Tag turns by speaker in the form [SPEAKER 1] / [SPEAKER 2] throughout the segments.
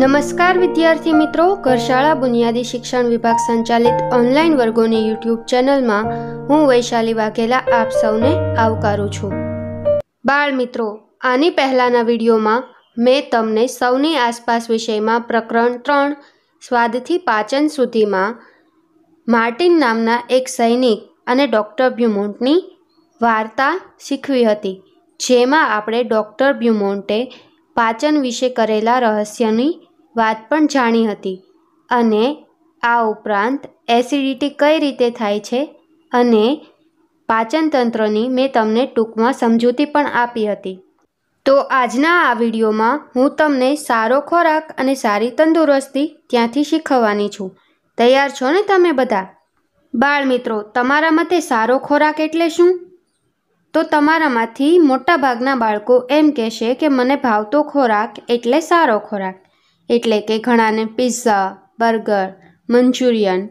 [SPEAKER 1] નમસ્કાર વિદ્યાર્થી મિત્રો કરશાળા બુનિયાદી શિક્ષણ વિભાગ સંચાલિત ઓનલાઈન વર્ગોની યુટ્યુબ ચેનલમાં હું વૈશાલી વાઘેલા આપ સૌને આવકારું છું બાળ મિત્રો આની પહેલાંના વિડીયોમાં મેં તમને સૌની આસપાસ વિષયમાં પ્રકરણ ત્રણ સ્વાદથી પાચન સુધીમાં માર્ટિન નામના એક સૈનિક અને ડૉક્ટર બ્યુમોન્ટની વાર્તા શીખવી હતી જેમાં આપણે ડૉક્ટર બ્યુમોન્ટે પાચન વિશે કરેલા રહસ્યની વાત પણ જાણી હતી અને આ ઉપરાંત એસિડિટી કઈ રીતે થાય છે અને પાચનતંત્રની મેં તમને ટૂંકમાં સમજૂતી પણ આપી હતી તો આજના આ વિડીયોમાં હું તમને સારો ખોરાક અને સારી તંદુરસ્તી ત્યાંથી શીખવવાની છું તૈયાર છો ને તમે બધા બાળ મિત્રો તમારા મતે સારો ખોરાક એટલે શું તો તમારામાંથી મોટાભાગના બાળકો એમ કહેશે કે મને ભાવતો ખોરાક એટલે સારો ખોરાક એટલે કે ઘણાને પીઝા બર્ગર મંચુરિયન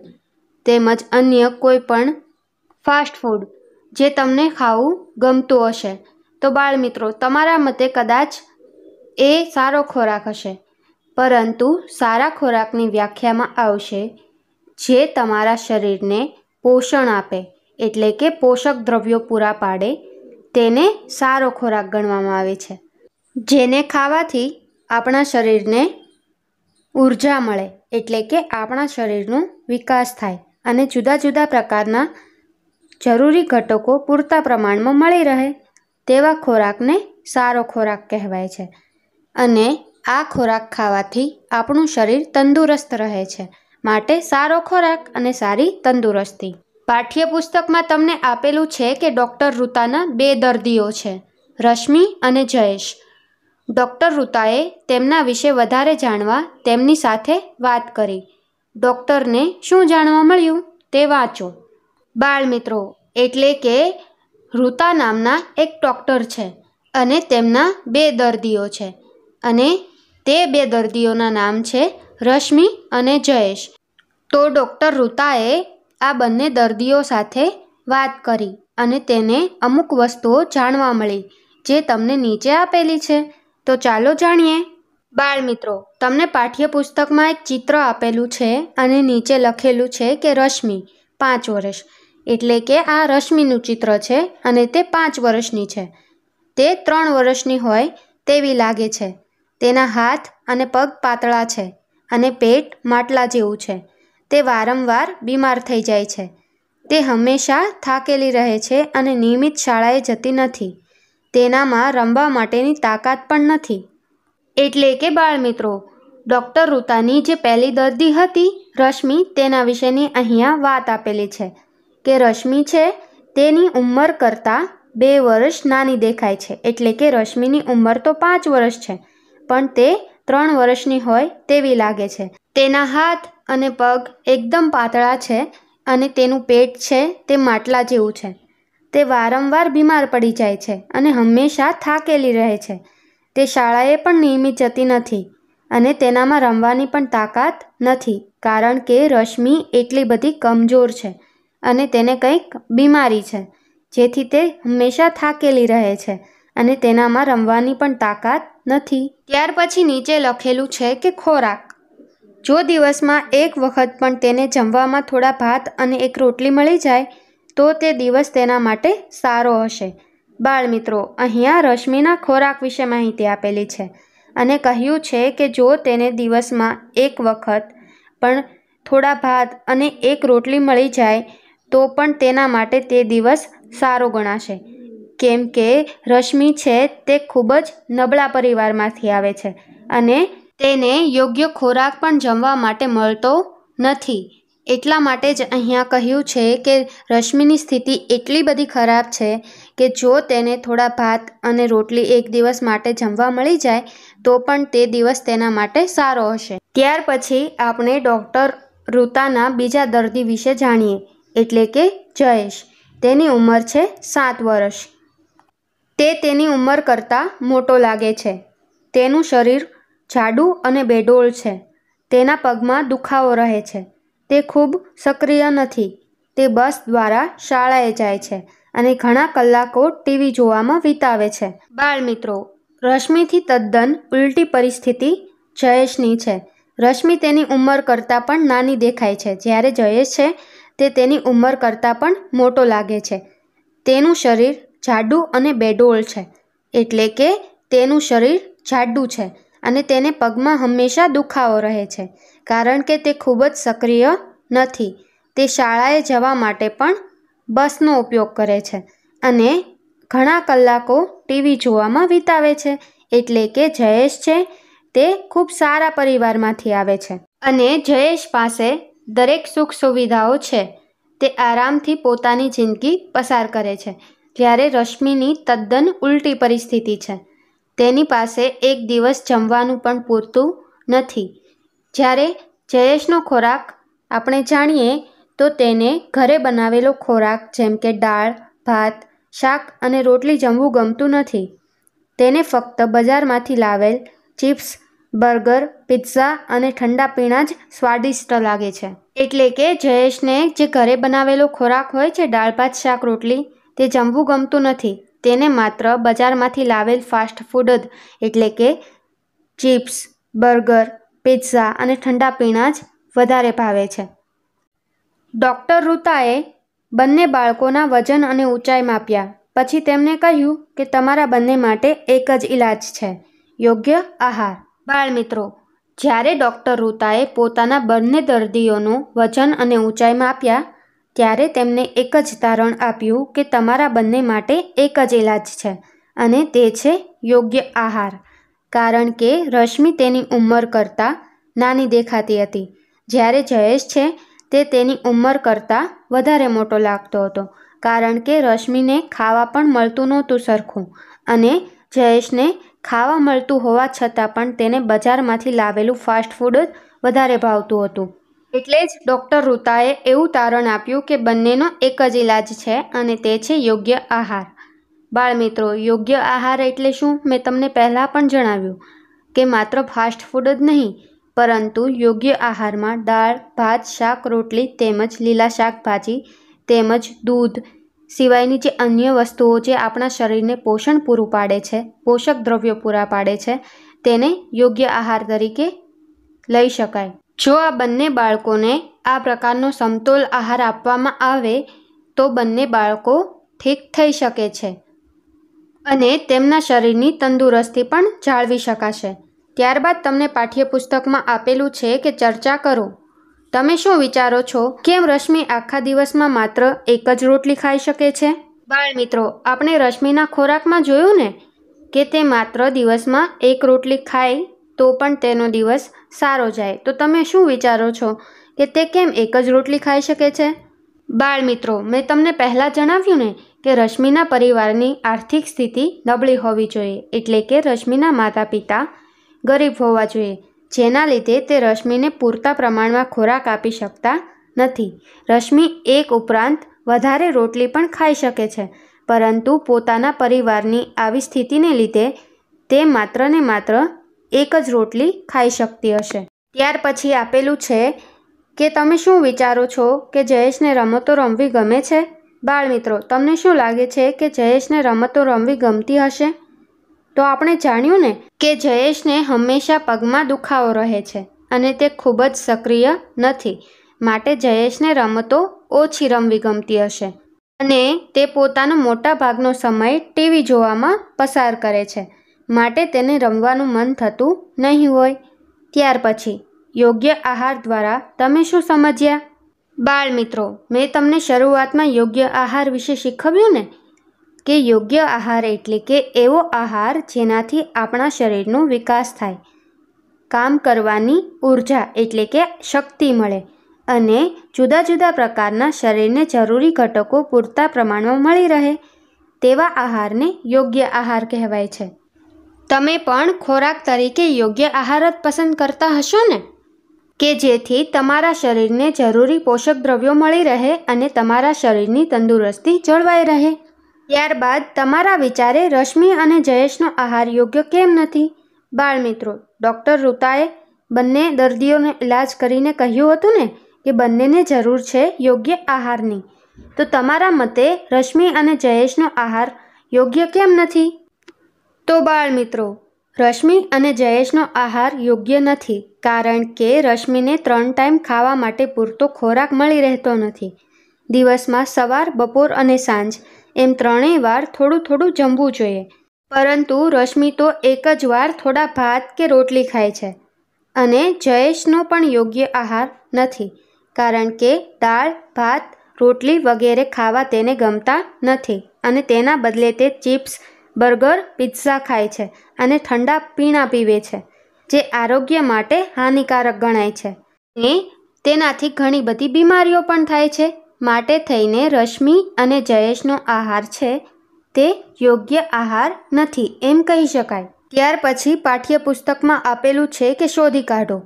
[SPEAKER 1] તેમજ અન્ય કોઈ પણ ફાસ્ટ ફૂડ જે તમને ખાવું ગમતું હશે તો બાળમિત્રો તમારા મતે કદાચ એ સારો ખોરાક હશે પરંતુ સારા ખોરાકની વ્યાખ્યામાં આવશે જે તમારા શરીરને પોષણ આપે એટલે કે પોષક દ્રવ્યો પૂરા પાડે તેને સારો ખોરાક ગણવામાં આવે છે જેને ખાવાથી આપણા શરીરને ઉર્જા મળે એટલે કે આપણા શરીરનો વિકાસ થાય અને જુદા જુદા પ્રકારના જરૂરી ઘટકો પૂરતા પ્રમાણમાં મળી રહે તેવા ખોરાકને સારો ખોરાક કહેવાય છે અને આ ખોરાક ખાવાથી આપણું શરીર તંદુરસ્ત રહે છે માટે સારો ખોરાક અને સારી તંદુરસ્તી પાઠ્યપુસ્તકમાં તમને આપેલું છે કે ડૉક્ટર રૂતાના બે દર્દીઓ છે રશ્મિ અને જયેશ ડૉક્ટર રૂતાએ તેમના વિશે વધારે જાણવા તેમની સાથે વાત કરી ડૉક્ટરને શું જાણવા મળ્યું તે વાંચો બાળ મિત્રો એટલે કે રૂતા નામના એક ડૉક્ટર છે અને તેમના બે દર્દીઓ છે અને તે બે દર્દીઓના નામ છે રશ્મિ અને જયેશ તો ડૉક્ટર રૂતાએ આ બંને દર્દીઓ સાથે વાત કરી અને તેને અમુક વસ્તુઓ જાણવા મળી જે તમને નીચે આપેલી છે તો ચાલો જાણીએ બાળ મિત્રો તમને પાઠ્યપુસ્તકમાં એક ચિત્ર આપેલું છે અને નીચે લખેલું છે કે રશ્મિ પાંચ વર્ષ એટલે કે આ રશ્મિનું ચિત્ર છે અને તે પાંચ વર્ષની છે તે ત્રણ વર્ષની હોય તેવી લાગે છે તેના હાથ અને પગ પાતળા છે અને પેટ માટલા જેવું છે તે વારંવાર બીમાર થઈ જાય છે તે હંમેશા થાકેલી રહે છે અને નિયમિત શાળાએ જતી નથી તેનામાં રમવા માટેની તાકાત પણ નથી એટલે કે બાળમિત્રો ડૉક્ટર રૂતાની જે પહેલી દર્દી હતી રશ્મિ તેના વિશેની અહીંયા વાત આપેલી છે કે રશ્મિ છે તેની ઉંમર કરતાં બે વર્ષ નાની દેખાય છે એટલે કે રશ્મિની ઉંમર તો પાંચ વર્ષ છે પણ તે ત્રણ વર્ષની હોય તેવી લાગે છે તેના હાથ અને પગ એકદમ પાતળા છે અને તેનું પેટ છે તે માટલા જેવું છે તે વારંવાર બીમાર પડી જાય છે અને હંમેશા થાકેલી રહે છે તે શાળાએ પણ નિયમિત જતી નથી અને તેનામાં રમવાની પણ તાકાત નથી કારણ કે રશ્મિ એટલી બધી કમજોર છે અને તેને કંઈક બીમારી છે જેથી તે હંમેશા થાકેલી રહે છે અને તેનામાં રમવાની પણ તાકાત નથી ત્યાર પછી નીચે લખેલું છે કે ખોરાક જો દિવસમાં એક વખત પણ તેને જમવામાં થોડા ભાત અને એક રોટલી મળી જાય તો તે દિવસ તેના માટે સારો હશે બાળમિત્રો અહીંયા રશ્મિના ખોરાક વિશે માહિતી આપેલી છે અને કહ્યું છે કે જો તેને દિવસમાં એક વખત પણ થોડા ભાત અને એક રોટલી મળી જાય તો પણ તેના માટે તે દિવસ સારો ગણાશે કેમ કે રશ્મિ છે તે ખૂબ જ નબળા પરિવારમાંથી આવે છે અને તેને યોગ્ય ખોરાક પણ જમવા માટે મળતો નથી એટલા માટે જ અહીંયા કહ્યું છે કે રશ્મિની સ્થિતિ એટલી બધી ખરાબ છે કે જો તેને થોડા ભાત અને રોટલી એક દિવસ માટે જમવા મળી જાય તો પણ તે દિવસ તેના માટે સારો હશે ત્યાર પછી આપણે ડૉક્ટર ઋતાના બીજા દર્દી વિશે જાણીએ એટલે કે જયેશ તેની ઉંમર છે સાત વર્ષ તે તેની ઉંમર કરતાં મોટો લાગે છે તેનું શરીર જાડું અને બેડોળ છે તેના પગમાં દુખાવો રહે છે તે ખૂબ સક્રિય નથી તે બસ દ્વારા શાળાએ જાય છે અને ઘણા કલાકો ટીવી જોવામાં વિતાવે છે બાળ મિત્રો રશ્મિથી તદ્દન ઉલટી પરિસ્થિતિ જયેશની છે રશ્મિ તેની ઉંમર કરતાં પણ નાની દેખાય છે જ્યારે જયેશ છે તે તેની ઉંમર કરતાં પણ મોટો લાગે છે તેનું શરીર જાડું અને બેડોળ છે એટલે કે તેનું શરીર જાડું છે અને તેને પગમાં હંમેશા દુખાવો રહે છે કારણ કે તે ખૂબ જ સક્રિય નથી તે શાળાએ જવા માટે પણ બસનો ઉપયોગ કરે છે અને ઘણા કલાકો ટીવી જોવામાં વિતાવે છે એટલે કે જયેશ છે તે ખૂબ સારા પરિવારમાંથી આવે છે અને જયેશ પાસે દરેક સુખ સુવિધાઓ છે તે આરામથી પોતાની જિંદગી પસાર કરે છે જ્યારે રશ્મિની તદ્દન ઉલટી પરિસ્થિતિ છે તેની પાસે એક દિવસ જમવાનું પણ પૂરતું નથી જ્યારે જયેશનો ખોરાક આપણે જાણીએ તો તેને ઘરે બનાવેલો ખોરાક જેમ કે દાળ ભાત શાક અને રોટલી જમવું ગમતું નથી તેને ફક્ત બજારમાંથી લાવેલ ચિપ્સ બર્ગર પિઝા અને ઠંડા પીણા જ સ્વાદિષ્ટ લાગે છે એટલે કે જયેશને જે ઘરે બનાવેલો ખોરાક હોય છે દાળ ભાત શાક રોટલી તે જમવું ગમતું નથી તેને માત્ર બજારમાંથી લાવેલ ફાસ્ટ ફૂડ જ એટલે કે ચિપ્સ બર્ગર પિત્ઝા અને ઠંડા પીણાં જ વધારે ભાવે છે ડૉક્ટર રૂતાએ બંને બાળકોના વજન અને ઊંચાઈ માપ્યા પછી તેમણે કહ્યું કે તમારા બંને માટે એક જ ઈલાજ છે યોગ્ય આહાર બાળ મિત્રો જ્યારે ડૉક્ટર રૂતાએ પોતાના બંને દર્દીઓનું વજન અને ઊંચાઈ માપ્યા ત્યારે તેમને એક જ તારણ આપ્યું કે તમારા બંને માટે એક જ ઇલાજ છે અને તે છે યોગ્ય આહાર કારણ કે રશ્મિ તેની ઉંમર કરતાં નાની દેખાતી હતી જ્યારે જયેશ છે તે તેની ઉંમર કરતાં વધારે મોટો લાગતો હતો કારણ કે રશ્મિને ખાવા પણ મળતું નહોતું સરખું અને જયેશને ખાવા મળતું હોવા છતાં પણ તેને બજારમાંથી લાવેલું ફાસ્ટ ફૂડ જ વધારે ભાવતું હતું એટલે જ ડૉક્ટર રૂતાએ એવું તારણ આપ્યું કે બંનેનો એક જ ઇલાજ છે અને તે છે યોગ્ય આહાર બાળમિત્રો યોગ્ય આહાર એટલે શું મેં તમને પહેલાં પણ જણાવ્યું કે માત્ર ફાસ્ટ ફૂડ જ નહીં પરંતુ યોગ્ય આહારમાં દાળ ભાત શાક રોટલી તેમજ લીલા શાકભાજી તેમજ દૂધ સિવાયની જે અન્ય વસ્તુઓ જે આપણા શરીરને પોષણ પૂરું પાડે છે પોષક દ્રવ્યો પૂરા પાડે છે તેને યોગ્ય આહાર તરીકે લઈ શકાય જો આ બંને બાળકોને આ પ્રકારનો સમતોલ આહાર આપવામાં આવે તો બંને બાળકો ઠીક થઈ શકે છે અને તેમના શરીરની તંદુરસ્તી પણ જાળવી શકાશે ત્યારબાદ તમને પાઠ્યપુસ્તકમાં આપેલું છે કે ચર્ચા કરો તમે શું વિચારો છો કેમ રશ્મિ આખા દિવસમાં માત્ર એક જ રોટલી ખાઈ શકે છે બાળ મિત્રો આપણે રશ્મિના ખોરાકમાં જોયું ને કે તે માત્ર દિવસમાં એક રોટલી ખાય તો પણ તેનો દિવસ સારો જાય તો તમે શું વિચારો છો કે તે કેમ એક જ રોટલી ખાઈ શકે છે બાળ મિત્રો મેં તમને પહેલાં જણાવ્યું ને કે રશ્મિના પરિવારની આર્થિક સ્થિતિ નબળી હોવી જોઈએ એટલે કે રશ્મિના માતા પિતા ગરીબ હોવા જોઈએ જેના લીધે તે રશ્મિને પૂરતા પ્રમાણમાં ખોરાક આપી શકતા નથી રશ્મિ એક ઉપરાંત વધારે રોટલી પણ ખાઈ શકે છે પરંતુ પોતાના પરિવારની આવી સ્થિતિને લીધે તે માત્ર ને માત્ર એક જ રોટલી ખાઈ શકતી હશે ત્યાર પછી આપેલું છે કે તમે શું વિચારો છો કે જયેશને રમતો રમવી ગમે છે બાળમિત્રો તમને શું લાગે છે કે જયેશને રમતો રમવી ગમતી હશે તો આપણે જાણ્યું ને કે જયેશને હંમેશા પગમાં દુખાવો રહે છે અને તે ખૂબ જ સક્રિય નથી માટે જયેશને રમતો ઓછી રમવી ગમતી હશે અને તે પોતાનો મોટા ભાગનો સમય ટીવી જોવામાં પસાર કરે છે માટે તેને રમવાનું મન થતું નહીં હોય ત્યાર પછી યોગ્ય આહાર દ્વારા તમે શું સમજ્યા બાળ મિત્રો મેં તમને શરૂઆતમાં યોગ્ય આહાર વિશે શીખવ્યું ને કે યોગ્ય આહાર એટલે કે એવો આહાર જેનાથી આપણા શરીરનો વિકાસ થાય કામ કરવાની ઉર્જા એટલે કે શક્તિ મળે અને જુદા જુદા પ્રકારના શરીરને જરૂરી ઘટકો પૂરતા પ્રમાણમાં મળી રહે તેવા આહારને યોગ્ય આહાર કહેવાય છે તમે પણ ખોરાક તરીકે યોગ્ય આહાર જ પસંદ કરતા હશો ને કે જેથી તમારા શરીરને જરૂરી પોષક દ્રવ્યો મળી રહે અને તમારા શરીરની તંદુરસ્તી જળવાઈ રહે ત્યારબાદ તમારા વિચારે રશ્મિ અને જયેશનો આહાર યોગ્ય કેમ નથી બાળમિત્રો ડૉક્ટર રૂતાએ બંને દર્દીઓનો ઈલાજ કરીને કહ્યું હતું ને કે બંનેને જરૂર છે યોગ્ય આહારની તો તમારા મતે રશ્મિ અને જયેશનો આહાર યોગ્ય કેમ નથી તો બાળ મિત્રો રશ્મિ અને જયેશનો આહાર યોગ્ય નથી કારણ કે રશ્મિને ત્રણ ટાઈમ ખાવા માટે પૂરતો ખોરાક મળી રહેતો નથી દિવસમાં સવાર બપોર અને સાંજ એમ ત્રણેય વાર થોડું થોડું જમવું જોઈએ પરંતુ રશ્મિ તો એક જ વાર થોડા ભાત કે રોટલી ખાય છે અને જયેશનો પણ યોગ્ય આહાર નથી કારણ કે દાળ ભાત રોટલી વગેરે ખાવા તેને ગમતા નથી અને તેના બદલે તે ચિપ્સ બર્ગર પિત્ઝા ખાય છે અને ઠંડા પીણા પીવે છે જે આરોગ્ય માટે હાનિકારક ગણાય છે ને તેનાથી ઘણી બધી બીમારીઓ પણ થાય છે માટે થઈને રશ્મિ અને જયેશનો આહાર છે તે યોગ્ય આહાર નથી એમ કહી શકાય ત્યાર પછી પાઠ્યપુસ્તકમાં આપેલું છે કે શોધી કાઢો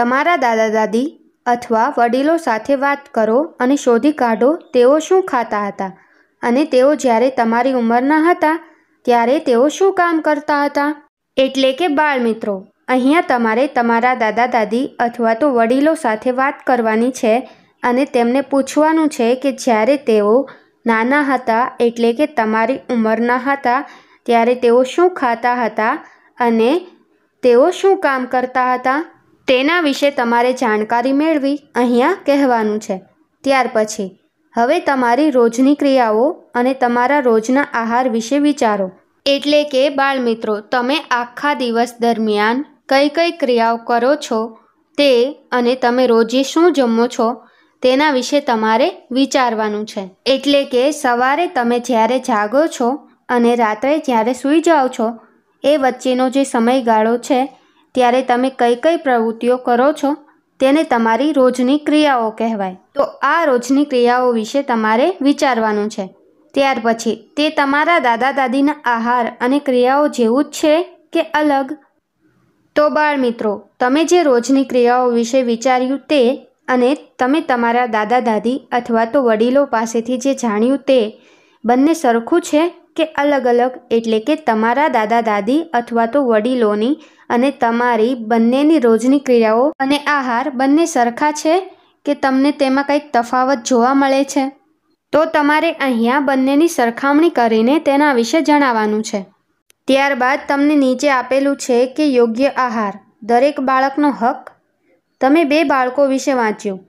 [SPEAKER 1] તમારા દાદા દાદી અથવા વડીલો સાથે વાત કરો અને શોધી કાઢો તેઓ શું ખાતા હતા અને તેઓ જ્યારે તમારી ઉંમરના હતા ત્યારે તેઓ શું કામ કરતા હતા એટલે કે બાળ મિત્રો અહીંયા તમારે તમારા દાદા દાદી અથવા તો વડીલો સાથે વાત કરવાની છે અને તેમને પૂછવાનું છે કે જ્યારે તેઓ નાના હતા એટલે કે તમારી ઉંમરના હતા ત્યારે તેઓ શું ખાતા હતા અને તેઓ શું કામ કરતા હતા તેના વિશે તમારે જાણકારી મેળવી અહીંયા કહેવાનું છે ત્યાર પછી હવે તમારી રોજની ક્રિયાઓ અને તમારા રોજના આહાર વિશે વિચારો એટલે કે બાળમિત્રો તમે આખા દિવસ દરમિયાન કઈ કઈ ક્રિયાઓ કરો છો તે અને તમે રોજે શું જમો છો તેના વિશે તમારે વિચારવાનું છે એટલે કે સવારે તમે જ્યારે જાગો છો અને રાત્રે જ્યારે સૂઈ જાઓ છો એ વચ્ચેનો જે સમયગાળો છે ત્યારે તમે કઈ કઈ પ્રવૃત્તિઓ કરો છો તેને તમારી રોજની ક્રિયાઓ કહેવાય તો આ રોજની ક્રિયાઓ વિશે તમારે વિચારવાનું છે ત્યાર પછી તે તમારા દાદા દાદીના આહાર અને ક્રિયાઓ જેવું જ છે કે અલગ તો બાળ મિત્રો તમે જે રોજની ક્રિયાઓ વિશે વિચાર્યું તે અને તમે તમારા દાદા દાદી અથવા તો વડીલો પાસેથી જે જાણ્યું તે બંને સરખું છે કે અલગ અલગ એટલે કે તમારા દાદા દાદી અથવા તો વડીલોની અને તમારી બંનેની રોજની ક્રિયાઓ અને આહાર બંને સરખા છે કે તમને તેમાં કંઈક તફાવત જોવા મળે છે તો તમારે અહીંયા બંનેની સરખામણી કરીને તેના વિશે જણાવવાનું છે ત્યારબાદ તમને નીચે આપેલું છે કે યોગ્ય આહાર દરેક બાળકનો હક તમે બે બાળકો વિશે વાંચ્યું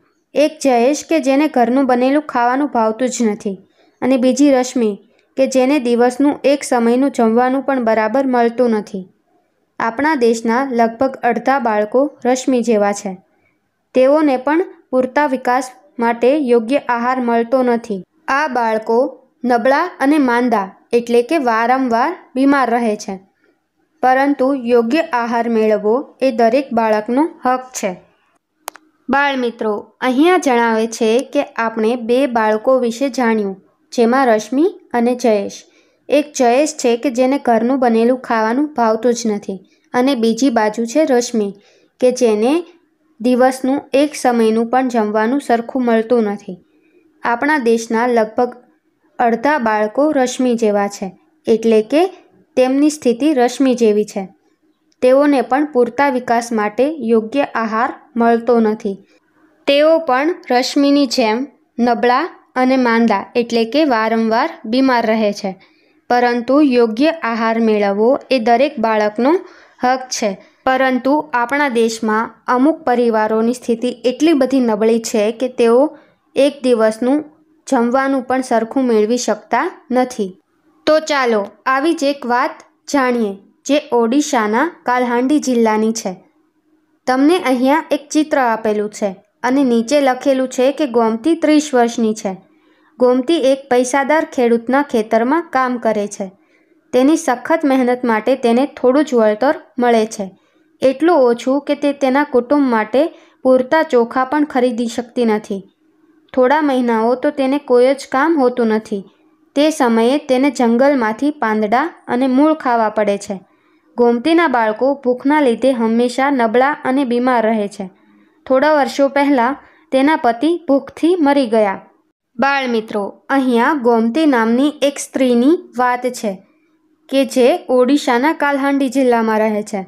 [SPEAKER 1] એક જયેશ કે જેને ઘરનું બનેલું ખાવાનું ભાવતું જ નથી અને બીજી રશ્મિ કે જેને દિવસનું એક સમયનું જમવાનું પણ બરાબર મળતું નથી આપણા દેશના લગભગ અડધા બાળકો રશ્મિ જેવા છે તેઓને પણ પૂરતા વિકાસ માટે યોગ્ય આહાર મળતો નથી આ બાળકો નબળા અને માંદા એટલે કે વારંવાર બીમાર રહે છે પરંતુ યોગ્ય આહાર મેળવવો એ દરેક બાળકનો હક છે બાળમિત્રો અહીંયા જણાવે છે કે આપણે બે બાળકો વિશે જાણ્યું જેમાં રશ્મિ અને જયેશ એક જયેશ છે કે જેને ઘરનું બનેલું ખાવાનું ભાવતું જ નથી અને બીજી બાજુ છે રશ્મિ કે જેને દિવસનું એક સમયનું પણ જમવાનું સરખું મળતું નથી આપણા દેશના લગભગ અડધા બાળકો રશ્મિ જેવા છે એટલે કે તેમની સ્થિતિ રશ્મિ જેવી છે તેઓને પણ પૂરતા વિકાસ માટે યોગ્ય આહાર મળતો નથી તેઓ પણ રશ્મિની જેમ નબળા અને માંદા એટલે કે વારંવાર બીમાર રહે છે પરંતુ યોગ્ય આહાર મેળવવો એ દરેક બાળકનો હક છે પરંતુ આપણા દેશમાં અમુક પરિવારોની સ્થિતિ એટલી બધી નબળી છે કે તેઓ એક દિવસનું જમવાનું પણ સરખું મેળવી શકતા નથી તો ચાલો આવી જ એક વાત જાણીએ જે ઓડિશાના કાલહાંડી જિલ્લાની છે તમને અહીંયા એક ચિત્ર આપેલું છે અને નીચે લખેલું છે કે ગોમતી ત્રીસ વર્ષની છે ગોમતી એક પૈસાદાર ખેડૂતના ખેતરમાં કામ કરે છે તેની સખત મહેનત માટે તેને થોડું જ વળતર મળે છે એટલું ઓછું કે તે તેના કુટુંબ માટે પૂરતા ચોખા પણ ખરીદી શકતી નથી થોડા મહિનાઓ તો તેને કોઈ જ કામ હોતું નથી તે સમયે તેને જંગલમાંથી પાંદડા અને મૂળ ખાવા પડે છે ગોમતીના બાળકો ભૂખના લીધે હંમેશા નબળા અને બીમાર રહે છે થોડા વર્ષો પહેલાં તેના પતિ ભૂખથી મરી ગયા બાળ મિત્રો અહીંયા ગોમતી નામની એક સ્ત્રીની વાત છે કે જે ઓડિશાના કાલહાંડી જિલ્લામાં રહે છે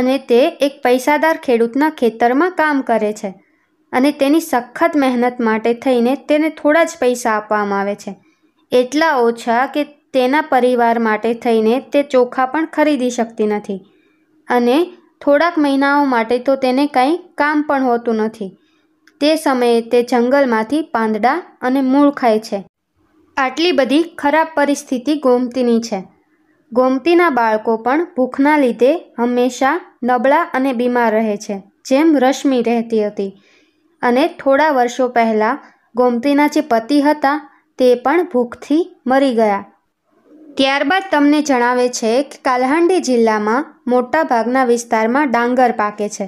[SPEAKER 1] અને તે એક પૈસાદાર ખેડૂતના ખેતરમાં કામ કરે છે અને તેની સખત મહેનત માટે થઈને તેને થોડા જ પૈસા આપવામાં આવે છે એટલા ઓછા કે તેના પરિવાર માટે થઈને તે ચોખા પણ ખરીદી શકતી નથી અને થોડાક મહિનાઓ માટે તો તેને કંઈ કામ પણ હોતું નથી તે સમયે તે જંગલમાંથી પાંદડા અને મૂળ ખાય છે આટલી બધી ખરાબ પરિસ્થિતિ ગોમતીની છે ગોમતીના બાળકો પણ ભૂખના લીધે હંમેશા નબળા અને બીમાર રહે છે જેમ રશ્મિ રહેતી હતી અને થોડા વર્ષો પહેલાં ગોમતીના જે પતિ હતા તે પણ ભૂખથી મરી ગયા ત્યારબાદ તમને જણાવે છે કે કાલહાંડી જિલ્લામાં મોટાભાગના વિસ્તારમાં ડાંગર પાકે છે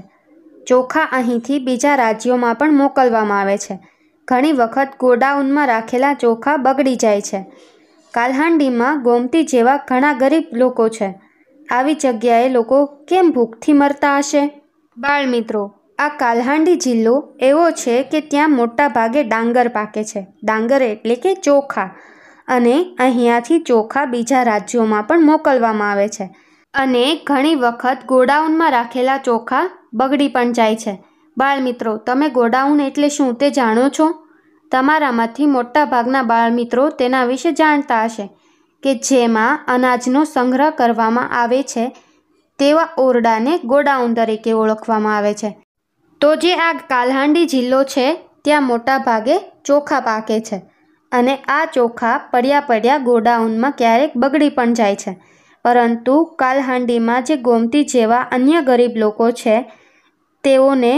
[SPEAKER 1] ચોખા અહીંથી બીજા રાજ્યોમાં પણ મોકલવામાં આવે છે ઘણી વખત ગોડાઉનમાં રાખેલા ચોખા બગડી જાય છે કાલહાંડીમાં ગોમતી જેવા ઘણા ગરીબ લોકો છે આવી જગ્યાએ લોકો કેમ ભૂખથી મરતા હશે બાળમિત્રો આ કાલહાંડી જિલ્લો એવો છે કે ત્યાં મોટા ભાગે ડાંગર પાકે છે ડાંગર એટલે કે ચોખા અને અહીંયાથી ચોખા બીજા રાજ્યોમાં પણ મોકલવામાં આવે છે અને ઘણી વખત ગોડાઉનમાં રાખેલા ચોખા બગડી પણ જાય છે બાળમિત્રો તમે ગોડાઉન એટલે શું તે જાણો છો તમારામાંથી મોટાભાગના બાળમિત્રો તેના વિશે જાણતા હશે કે જેમાં અનાજનો સંગ્રહ કરવામાં આવે છે તેવા ઓરડાને ગોડાઉન તરીકે ઓળખવામાં આવે છે તો જે આ કાલહાંડી જિલ્લો છે ત્યાં મોટાભાગે ચોખા પાકે છે અને આ ચોખા પડ્યા પડ્યા ગોડાઉનમાં ક્યારેક બગડી પણ જાય છે પરંતુ કાલહાંડીમાં જે ગોમતી જેવા અન્ય ગરીબ લોકો છે તેઓને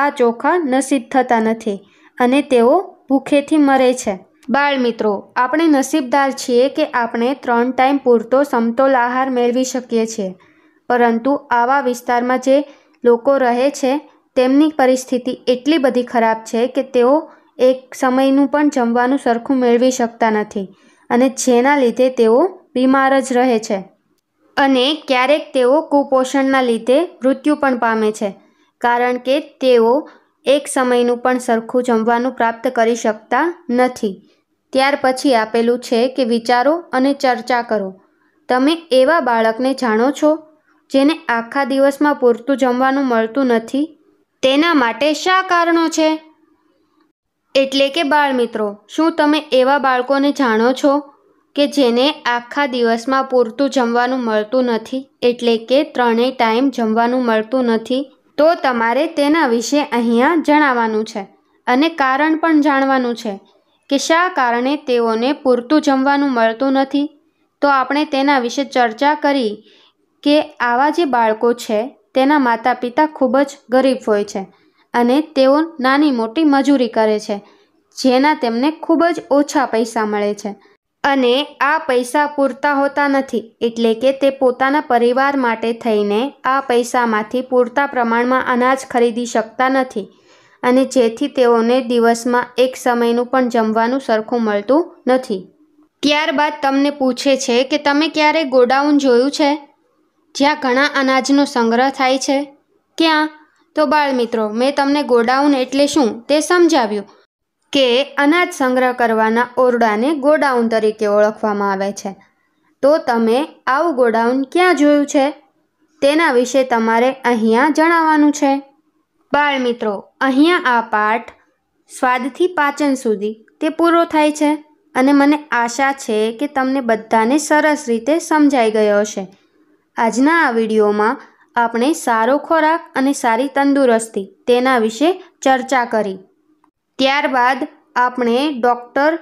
[SPEAKER 1] આ ચોખા નસીબ થતા નથી અને તેઓ ભૂખેથી મરે છે બાળ મિત્રો આપણે નસીબદાર છીએ કે આપણે ત્રણ ટાઈમ પૂરતો સમતોલ આહાર મેળવી શકીએ છીએ પરંતુ આવા વિસ્તારમાં જે લોકો રહે છે તેમની પરિસ્થિતિ એટલી બધી ખરાબ છે કે તેઓ એક સમયનું પણ જમવાનું સરખું મેળવી શકતા નથી અને જેના લીધે તેઓ બીમાર જ રહે છે અને ક્યારેક તેઓ કુપોષણના લીધે મૃત્યુ પણ પામે છે કારણ કે તેઓ એક સમયનું પણ સરખું જમવાનું પ્રાપ્ત કરી શકતા નથી ત્યાર પછી આપેલું છે કે વિચારો અને ચર્ચા કરો તમે એવા બાળકને જાણો છો જેને આખા દિવસમાં પૂરતું જમવાનું મળતું નથી તેના માટે શા કારણો છે એટલે કે બાળમિત્રો શું તમે એવા બાળકોને જાણો છો કે જેને આખા દિવસમાં પૂરતું જમવાનું મળતું નથી એટલે કે ત્રણેય ટાઈમ જમવાનું મળતું નથી તો તમારે તેના વિશે અહીંયા જણાવવાનું છે અને કારણ પણ જાણવાનું છે કે શા કારણે તેઓને પૂરતું જમવાનું મળતું નથી તો આપણે તેના વિશે ચર્ચા કરી કે આવા જે બાળકો છે તેના માતા પિતા ખૂબ જ ગરીબ હોય છે અને તેઓ નાની મોટી મજૂરી કરે છે જેના તેમને ખૂબ જ ઓછા પૈસા મળે છે અને આ પૈસા પૂરતા હોતા નથી એટલે કે તે પોતાના પરિવાર માટે થઈને આ પૈસામાંથી પૂરતા પ્રમાણમાં અનાજ ખરીદી શકતા નથી અને જેથી તેઓને દિવસમાં એક સમયનું પણ જમવાનું સરખું મળતું નથી ત્યારબાદ તમને પૂછે છે કે તમે ક્યારે ગોડાઉન જોયું છે જ્યાં ઘણા અનાજનો સંગ્રહ થાય છે ક્યાં તો બાળમિત્રો મેં તમને ગોડાઉન એટલે શું તે સમજાવ્યું કે અનાજ સંગ્રહ કરવાના ઓરડાને ગોડાઉન તરીકે ઓળખવામાં આવે છે તો તમે આવું ગોડાઉન ક્યાં જોયું છે તેના વિશે તમારે અહીંયા જણાવવાનું છે બાળ મિત્રો અહીંયા આ પાઠ સ્વાદથી પાચન સુધી તે પૂરો થાય છે અને મને આશા છે કે તમને બધાને સરસ રીતે સમજાઈ ગયો હશે આજના આ વિડીયોમાં આપણે સારો ખોરાક અને સારી તંદુરસ્તી તેના વિશે ચર્ચા કરી ત્યારબાદ આપણે ડૉક્ટર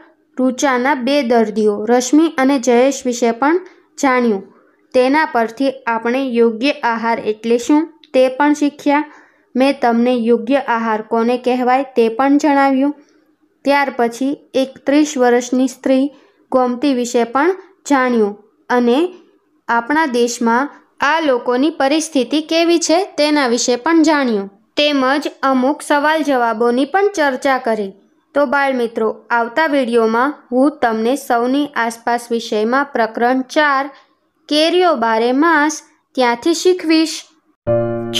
[SPEAKER 1] ઋચાના બે દર્દીઓ રશ્મિ અને જયેશ વિશે પણ જાણ્યું તેના પરથી આપણે યોગ્ય આહાર એટલે શું તે પણ શીખ્યા મેં તમને યોગ્ય આહાર કોને કહેવાય તે પણ જણાવ્યું ત્યાર પછી એક ત્રીસ વર્ષની સ્ત્રી ગોમતી વિશે પણ જાણ્યું અને આપણા દેશમાં આ લોકોની પરિસ્થિતિ કેવી છે તેના વિશે પણ જાણ્યું તેમજ અમુક સવાલ જવાબોની પણ ચર્ચા કરી તો બાળમિત્રો આવતા વિડીયોમાં હું તમને સૌની આસપાસ વિષયમાં પ્રકરણ ચાર કેરીઓ બારે માસ ત્યાંથી શીખવીશ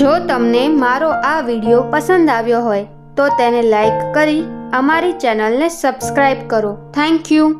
[SPEAKER 1] જો તમને મારો આ વિડીયો પસંદ આવ્યો હોય તો તેને લાઈક કરી અમારી ચેનલને સબસ્ક્રાઈબ કરો થેન્ક યુ